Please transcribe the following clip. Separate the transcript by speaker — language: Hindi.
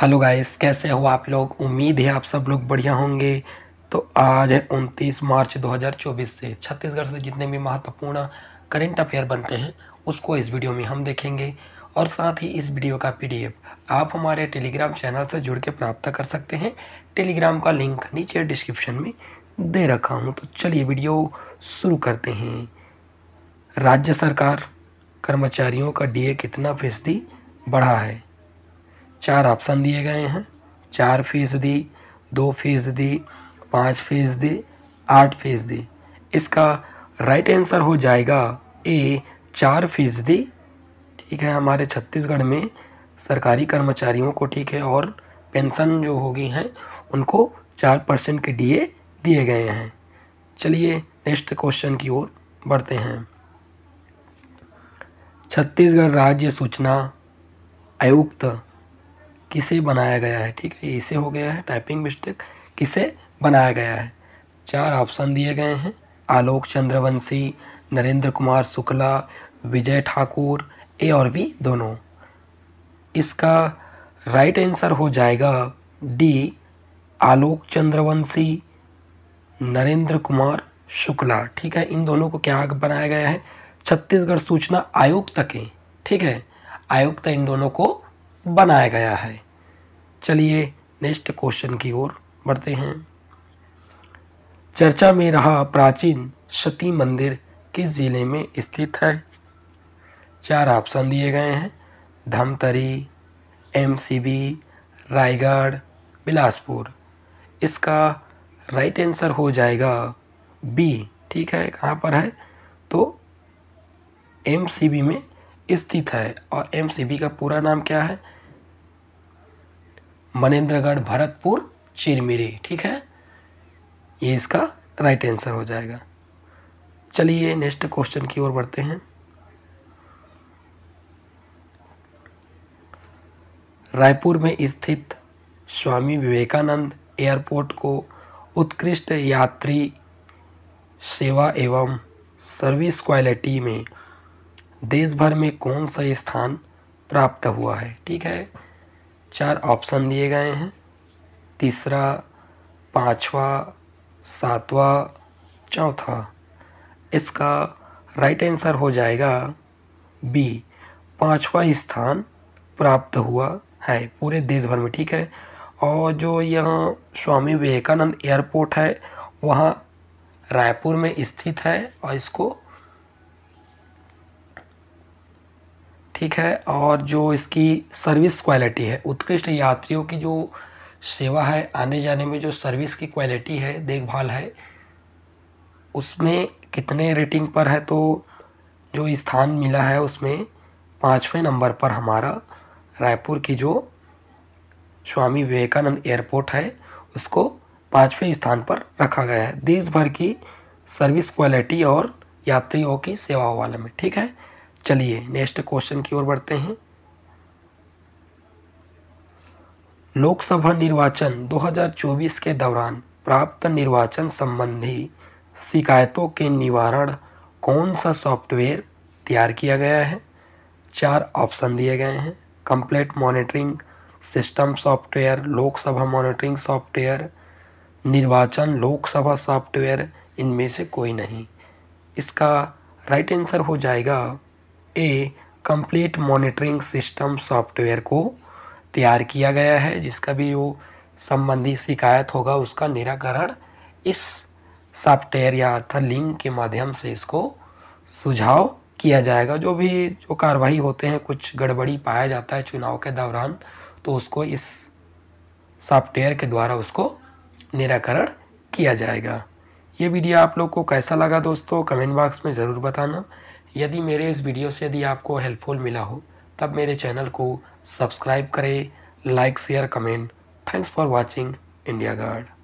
Speaker 1: हेलो गाइस कैसे हो आप लोग उम्मीद है आप सब लोग बढ़िया होंगे तो आज है उनतीस मार्च 2024 से छत्तीसगढ़ से जितने भी महत्वपूर्ण करेंट अफेयर बनते हैं उसको इस वीडियो में हम देखेंगे और साथ ही इस वीडियो का पीडीएफ आप हमारे टेलीग्राम चैनल से जुड़ के प्राप्त कर सकते हैं टेलीग्राम का लिंक नीचे डिस्क्रिप्शन में दे रखा हूँ तो चलिए वीडियो शुरू करते हैं राज्य सरकार कर्मचारियों का डीए कितना फीसदी बढ़ा है चार ऑप्शन दिए गए हैं चार फीसदी दो फीसदी पाँच फीसदी आठ फीसदी इसका राइट आंसर हो जाएगा ए चार फीसदी ठीक है हमारे छत्तीसगढ़ में सरकारी कर्मचारियों को ठीक है और पेंशन जो होगी हैं उनको चार परसेंट के डीए दिए गए हैं चलिए नेक्स्ट क्वेश्चन की ओर बढ़ते हैं छत्तीसगढ़ राज्य सूचना आयुक्त किसे बनाया गया है ठीक है इसे हो गया है टाइपिंग मिस्टेक किसे बनाया गया है चार ऑप्शन दिए गए हैं आलोक चंद्रवंशी नरेंद्र कुमार शुक्ला विजय ठाकुर ए और बी दोनों इसका राइट आंसर हो जाएगा डी आलोक चंद्रवंशी नरेंद्र कुमार शुक्ला ठीक है इन दोनों को क्या बनाया गया है छत्तीसगढ़ सूचना आयोग के ठीक है आयुक्त इन दोनों को बनाया गया है चलिए नेक्स्ट क्वेश्चन की ओर बढ़ते हैं चर्चा में रहा प्राचीन सती मंदिर किस ज़िले में स्थित है चार ऑप्शन दिए गए हैं धमतरी एमसीबी रायगढ़ बिलासपुर इसका राइट आंसर हो जाएगा बी ठीक है कहाँ पर है तो एमसीबी में स्थित है और एम का पूरा नाम क्या है मनेन्द्रगढ़ भरतपुर चिरमिरी ठीक है ये इसका राइट आंसर हो जाएगा चलिए नेक्स्ट क्वेश्चन की ओर बढ़ते हैं रायपुर में स्थित स्वामी विवेकानंद एयरपोर्ट को उत्कृष्ट यात्री सेवा एवं सर्विस क्वालिटी में देश भर में कौन सा स्थान प्राप्त हुआ है ठीक है चार ऑप्शन दिए गए हैं तीसरा पांचवा सातवा चौथा इसका राइट आंसर हो जाएगा बी पांचवा स्थान प्राप्त हुआ है पूरे देश भर में ठीक है और जो यहाँ स्वामी विवेकानंद एयरपोर्ट है वहाँ रायपुर में स्थित है और इसको ठीक है और जो इसकी सर्विस क्वालिटी है उत्कृष्ट यात्रियों की जो सेवा है आने जाने में जो सर्विस की क्वालिटी है देखभाल है उसमें कितने रेटिंग पर है तो जो स्थान मिला है उसमें पाँचवें नंबर पर हमारा रायपुर की जो स्वामी विवेकानंद एयरपोर्ट है उसको पाँचवें स्थान पर रखा गया है देश भर की सर्विस क्वालिटी और यात्रियों की सेवाओं वाले में ठीक है चलिए नेक्स्ट क्वेश्चन की ओर बढ़ते हैं लोकसभा निर्वाचन 2024 के दौरान प्राप्त निर्वाचन संबंधी शिकायतों के निवारण कौन सा सॉफ्टवेयर तैयार किया गया है चार ऑप्शन दिए गए हैं complete monitoring system software Lok Sabha monitoring software निर्वाचन लोकसभा सॉफ्टवेयर इनमें से कोई नहीं इसका राइट आंसर हो जाएगा A complete monitoring system software को तैयार किया गया है जिसका भी वो संबंधी शिकायत होगा उसका निराकरण इस सॉफ्टवेयर या अर्थात लिंक के माध्यम से इसको सुझाव किया जाएगा जो भी जो कार्रवाई होते हैं कुछ गड़बड़ी पाया जाता है चुनाव के दौरान तो उसको इस सॉफ्टवेयर के द्वारा उसको निराकरण किया जाएगा ये वीडियो आप लोग को कैसा लगा दोस्तों कमेंट बॉक्स में ज़रूर बताना यदि मेरे इस वीडियो से यदि आपको हेल्पफुल मिला हो तब मेरे चैनल को सब्सक्राइब करें like share comment thanks for watching India guard